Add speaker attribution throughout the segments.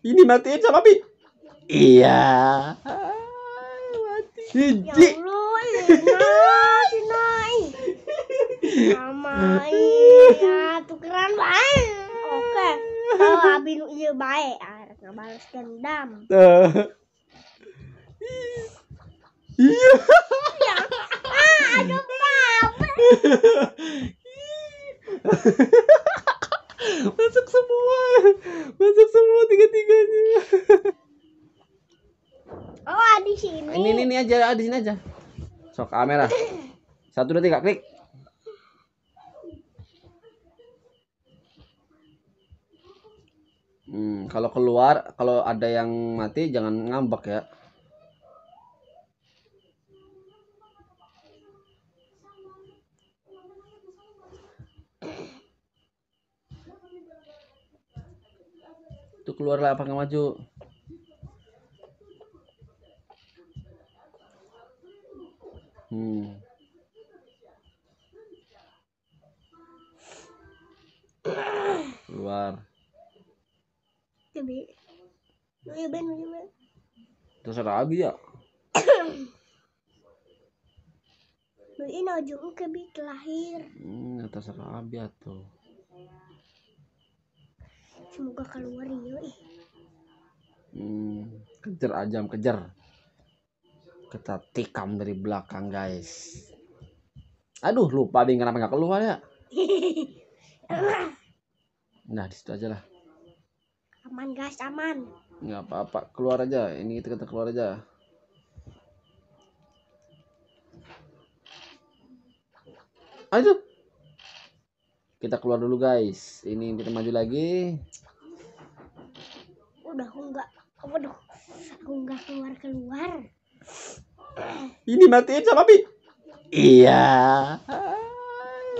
Speaker 1: Ini matiin sama Pi. Iya. Mati. Jiji. Ya iya, tukeran Oke. Kalau Abi nu iya ah, dendam. Iya. iya. Ah, masuk semua masuk semua tiga tiganya oh di sini ini ini, ini aja di sini aja sok kamera satu dua tiga klik Hmm, kalau keluar, kalau ada yang mati jangan ngambek ya. Tuh keluarlah apakah maju. Hmm. Keluar. Oh, ya, ya, Terus ada abi ya? Ini ujung kebit lahir. Hmm, terserah abi atau semoga keluar ya ih hmm, kejar ajam kejar kita tikam dari belakang guys aduh lupa nih kenapa nggak keluar ya nah disitu aja lah aman guys aman nggak apa-apa keluar aja ini kita kita keluar aja aduh kita keluar dulu guys ini kita maju lagi udah aku nggak aku udah aku nggak keluar keluar ini matiin sama pi iya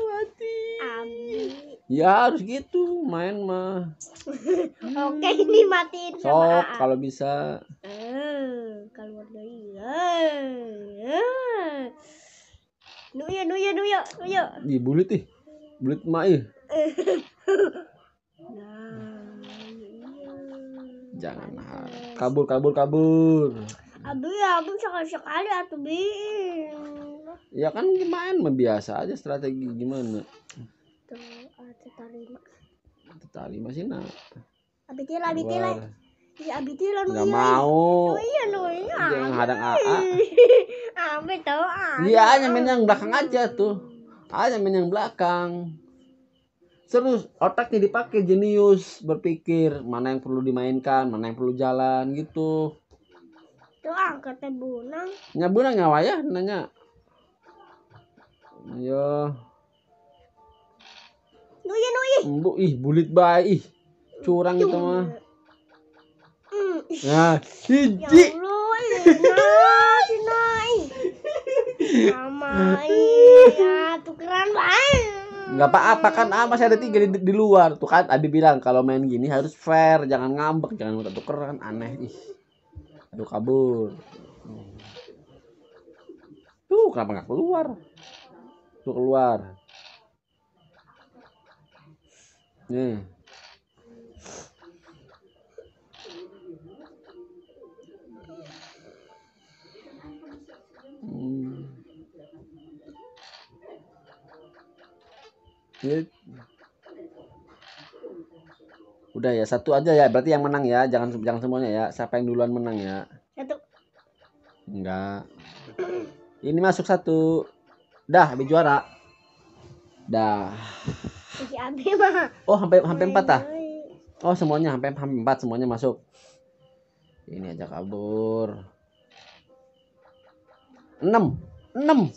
Speaker 1: mati Amin. ya harus gitu main mah oke ini matiin sama sok kalau bisa eh keluar dari nuyo ya. eh. Nuya, Nuya, Nuya, Nuya. Dibully tih. Belit mai. Nah, Jangan iya. kabur kabur kabur. Aduh ya, sekali sekali atau bi. Ya kan gimana membiasa aja strategi gimana? Tuh, tetarima. sih nak. Abitila, abitila. Ya abitila nu. Gak mau. iya Jangan hadang AA. Abi tahu ah. Iya, nyamen yang belakang aja tuh. Ada main yang belakang. Terus otaknya dipakai jenius berpikir mana yang perlu dimainkan, mana yang perlu jalan gitu. Itu angkatnya bunang. Nya bunang nyawa ya nanya. Ayo. Nuyi nuyi. Bu, ih bulit bayi. Ih. Curang itu mah. Mm. hiji. Ya, ya Allah, ya Allah, Ya nggak apa-apa kan ah, masih ada tiga di, di luar tuh kan abi bilang kalau main gini harus fair jangan ngambek jangan minta tuker aneh ih aduh kabur tuh kenapa nggak keluar tuh keluar nih Iya. Udah ya, satu aja ya. Berarti yang menang ya. Jangan jangan semuanya ya. Siapa yang duluan menang ya? Satu. Enggak. Ini masuk satu. Dah, habis juara. Dah. Oh, sampai sampai empat ah. Oh, semuanya sampai sampai empat semuanya masuk. Ini aja kabur. Enam. Enam.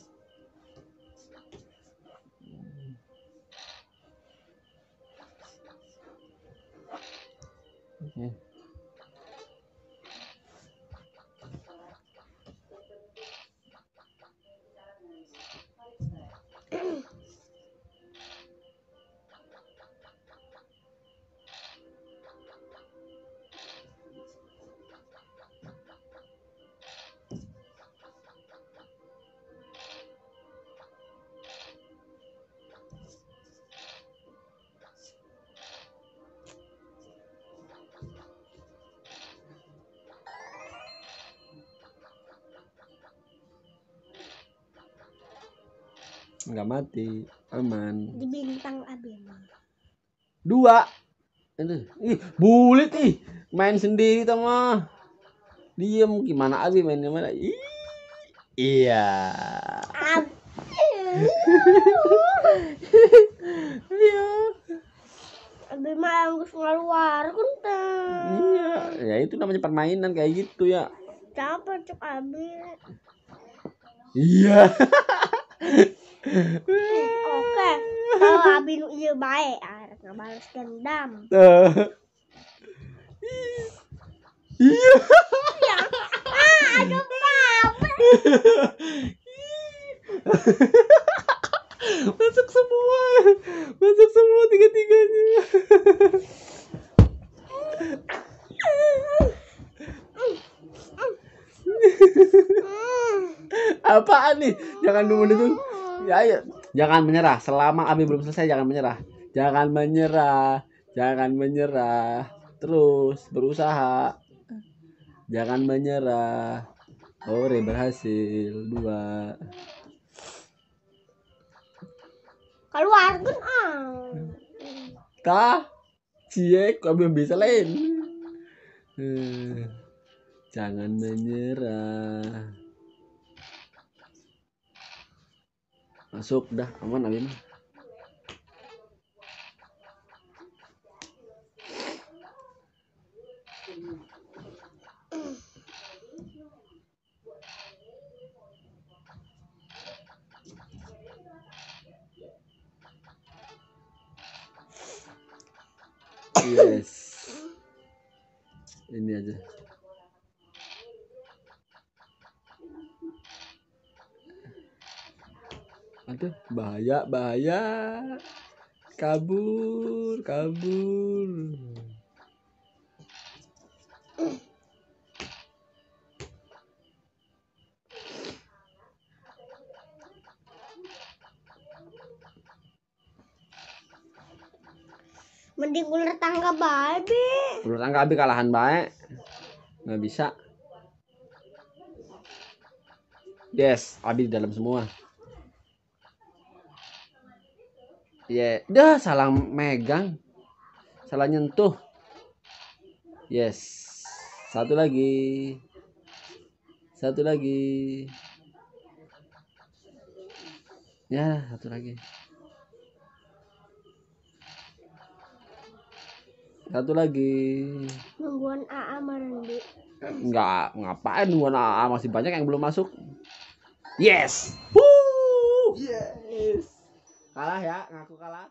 Speaker 1: nggak mati aman di bintang abema dua Aduh. ih bulit ih main sendiri teman diem gimana abi main gimana ih iya abi iya. mah keluar kentang iya ya itu namanya permainan kayak gitu ya capek cuk abi iya Oke. Kalau abin iya baik, harus ah, ngebalas dendam. Iya. Iya. Ah, aduh Masuk semua. Masuk semua tiga-tiganya. Apaan nih? Jangan dulu dulu. Ya, ya. Jangan menyerah. Selama Abi belum selesai jangan menyerah. Jangan menyerah. Jangan menyerah. Terus berusaha. Jangan menyerah. Ore berhasil dua. Keluar kan ah. Tah. Cie, kau belum bisa lain. Hmm. Jangan menyerah. masuk dah aman abis mah Yes. Ini aja. aduh bahaya bahaya kabur kabur mending ular tangga babi ular tangga abi kalahan baik nggak bisa yes abi di dalam semua ya yeah. dah salah megang. Salah nyentuh. Yes. Satu lagi. Satu lagi. Ya, satu lagi. Satu lagi. Nungguan AA merendi Enggak, ngapain nungguan AA masih banyak yang belum masuk. Yes. Woo! Yes kalah ya ngaku kalah